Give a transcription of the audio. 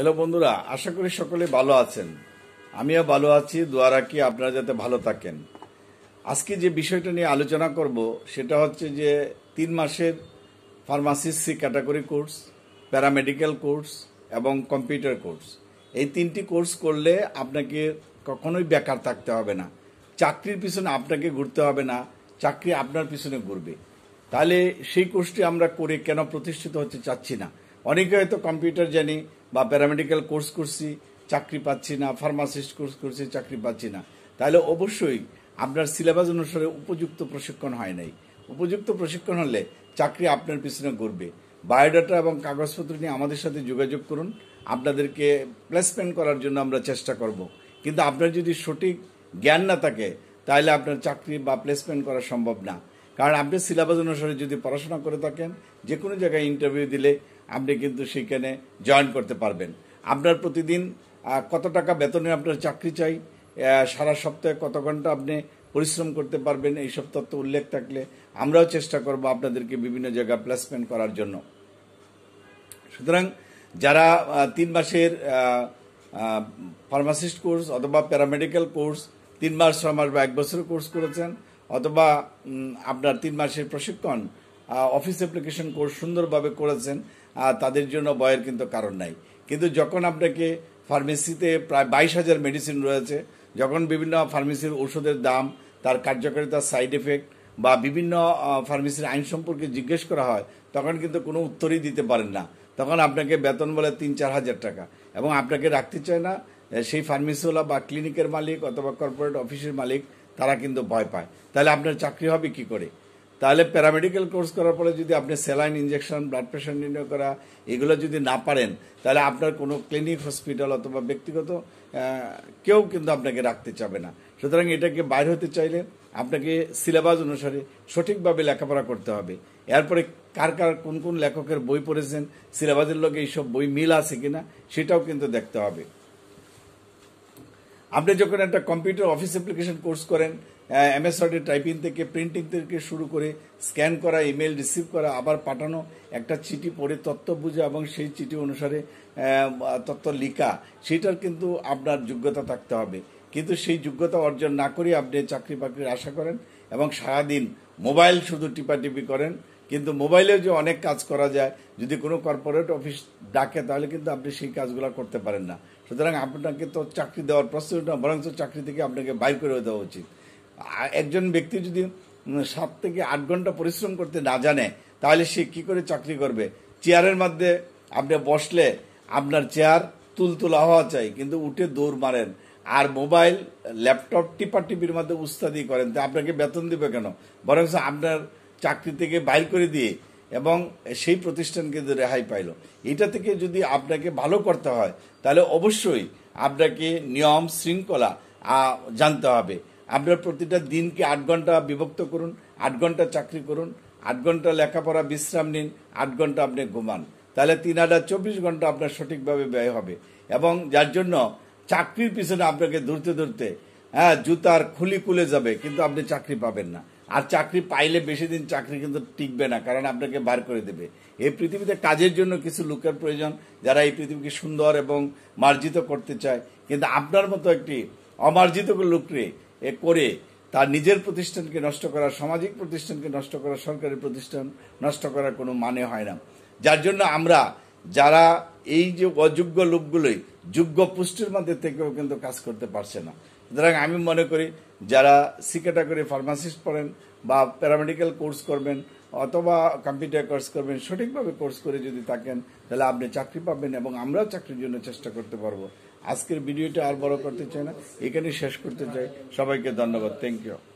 hello বন্ধুরা আশা করি সকলে ভালো আছেন আমিও ভালো আছি দোয়া রাখি আপনারা যাতে ভালো থাকেন আজকে যে বিষয়টা নিয়ে আলোচনা করব সেটা হচ্ছে যে তিন মাসের pharmacist C category course paramedical course এবং কম্পিউটার কোর্স এই তিনটি কোর্স করলে আপনাকে কখনোই বেকার থাকতে হবে না চাকরির পিছনে আপনাকে ঘুরতে হবে না চাকরি আপনার পিছনে ঘুরবে তাহলে সেই কোর্সটি আমরা করে কেন প্রতিষ্ঠিত হতে চাচ্ছি না অনেকে হয়তো কম্পিউটার জানি বা প্যারামেডিক্যাল কোর্স করছি চাকরি পাচ্ছি না ফার্মাসিস্ট কোর্স করছি চাকরি পাচ্ছি না তাহলে অবশ্যই আপনার সিলেবাস অনুসারে উপযুক্ত প্রশিক্ষণ হয় নাই উপযুক্ত প্রশিক্ষণ হলে চাকরি আপনার পিছনে ঘুরবে বায়োডাটা এবং কাগজপত্র নিয়ে আমাদের সাথে যোগাযোগ করুন আপনাদেরকে প্লেসমেন্ট করার জন্য আমরা চেষ্টা করব কিন্তু আপনার যদি সঠিক জ্ঞান না থাকে তাহলে আপনার চাকরি বা প্লেসমেন্ট করা সম্ভব না কারণ আপনি সিলেবাস অনুসারে যদি পড়াশোনা করে থাকেন যে কোনো জায়গায় ইন্টারভিউ দিলে আপনি কিন্তু সেখানে জয়েন করতে পারবেন আপনার প্রতিদিন কত টাকা বেতনে আপনার চাকরি চাই সারা সপ্তাহে কত ঘন্টা আপনি পরিশ্রম করতে পারবেন এইসব তত্ত্ব উল্লেখ থাকলে আমরাও চেষ্টা করব আপনাদেরকে বিভিন্ন জায়গায় প্লেসমেন্ট করার জন্য সুতরাং যারা তিন মাসের ফার্মাসিস্ট কোর্স অথবা প্যারামেডিক্যাল কোর্স তিন মাস ছ মাস বা এক বছরের কোর্স করেছেন অথবা আপনার তিন মাসের প্রশিক্ষণ অফিস অ্যাপ্লিকেশন কোর্স সুন্দরভাবে করেছেন তাদের জন্য বয়ের কিন্তু কারণ নাই কিন্তু যখন আপনাকে ফার্মেসিতে প্রায় বাইশ হাজার মেডিসিন রয়েছে যখন বিভিন্ন ফার্মেসির ওষুধের দাম তার কার্যকারিতার সাইড এফেক্ট বা বিভিন্ন ফার্মেসির আইন সম্পর্কে জিজ্ঞেস করা হয় তখন কিন্তু কোনো উত্তরই দিতে পারেন না তখন আপনাকে বেতন বলে তিন চার হাজার টাকা এবং আপনাকে রাখতে চায় না সেই ফার্মেসিওয়ালা বা ক্লিনিকের মালিক অথবা কর্পোরেট অফিসের মালিক তারা কিন্তু ভয় পায় তাহলে আপনার চাকরি হবে কি করে তাহলে প্যারামেডিক্যাল কোর্স করার পরে যদি আপনি স্যালাইন ইঞ্জেকশন ব্লাড প্রেশার নির্ণয় করা এগুলো যদি না পারেন তাহলে আপনার কোনো ক্লিনিক হসপিটাল অথবা ব্যক্তিগত কেউ কিন্তু আপনাকে রাখতে চাবে না সুতরাং এটাকে বাইর হতে চাইলে আপনাকে সিলেবাস অনুসারে সঠিকভাবে লেখাপড়া করতে হবে এরপরে কার কার কোন কোন লেখকের বই পড়েছেন সিলেবাসের লোকে এইসব বই মিল আছে কিনা সেটাও কিন্তু দেখতে হবে আপনি যখন একটা কম্পিউটার অফিস অ্যাপ্লিকেশন কোর্স করেন এম ওয়ার্ডের টাইপিং থেকে প্রিন্টিং থেকে শুরু করে স্ক্যান করা ইমেল রিসিভ করা আবার পাঠানো একটা চিঠি পড়ে তত্ত্ব বুঝে এবং সেই চিঠি অনুসারে তত্ত্ব লিখা সেটার কিন্তু আপনার যোগ্যতা থাকতে হবে কিন্তু সেই যোগ্যতা অর্জন না করে আপনি চাকরি বাকরির আশা করেন এবং সারাদিন মোবাইল শুধু টিপাটিপি করেন কিন্তু মোবাইলে যে অনেক কাজ করা যায় যদি কোনো কর্পোরেট অফিস ডাকে তাহলে কিন্তু আপনি সেই কাজগুলো করতে পারেন না সুতরাং আপনাকে তো চাকরি দেওয়ার না বরঞ্চ চাকরি থেকে আপনাকে বাইর করে দেওয়া উচিত একজন ব্যক্তি যদি সাত থেকে আট ঘন্টা পরিশ্রম করতে না জানে তাহলে সে কি করে চাকরি করবে চেয়ারের মধ্যে আপনি বসলে আপনার চেয়ার তুলতুলা হওয়া চাই কিন্তু উঠে দৌড় মারেন আর মোবাইল ল্যাপটপ টিপা টিপির মধ্যে উস্তাদি করেন তা আপনাকে বেতন দিবে কেন বরং আপনার চাকরি থেকে বাইর করে দিয়ে এবং সেই প্রতিষ্ঠানকে রেহাই পাইল এটা থেকে যদি আপনাকে ভালো করতে হয় তাহলে অবশ্যই আপনাকে নিয়ম শৃঙ্খলা জানতে হবে আপনার প্রতিটা দিনকে আট ঘন্টা বিভক্ত করুন আট ঘন্টা চাকরি করুন আট ঘন্টা লেখাপড়া বিশ্রাম নিন আট ঘন্টা আপনি ঘুমান তাহলে তিন হাজার চব্বিশ ঘন্টা আপনার সঠিকভাবে ব্যয় হবে এবং যার জন্য চাকরির পিছনে আপনাকে ধরতে ধরতে হ্যাঁ জুতার খুলি খুলে যাবে কিন্তু আপনি চাকরি পাবেন না আর চাকরি পাইলে বেশি দিন চাকরি কিন্তু টিকবে না কারণ আপনাকে বার করে দেবে এই পৃথিবীতে কাজের জন্য কিছু লোকের প্রয়োজন যারা এই পৃথিবীকে সুন্দর এবং মার্জিত করতে চায় কিন্তু আপনার মতো একটি অমার্জিত লোককে এ করে তার নিজের প্রতিষ্ঠানকে নষ্ট করা সামাজিক প্রতিষ্ঠানকে নষ্ট করা সরকারি প্রতিষ্ঠান নষ্ট করার কোনো মানে হয় না যার জন্য আমরা যারা এই যে অযোগ্য লোকগুলোই যোগ্য পুষ্টির মধ্যে থেকেও কিন্তু কাজ করতে পারছে না সুতরাং আমি মনে করি যারা সি ক্যাটাগরি ফার্মাসিস্ট পড়েন বা প্যারামেডিক্যাল কোর্স করবেন অথবা কম্পিউটার কোর্স করবেন সঠিকভাবে কোর্স করে যদি থাকেন তাহলে আপনি চাকরি পাবেন এবং আমরাও চাকরির জন্য চেষ্টা করতে পারবো আজকের ভিডিওটা আর বড় করতে চাই না এখানে শেষ করতে চাই সবাইকে ধন্যবাদ থ্যাংক ইউ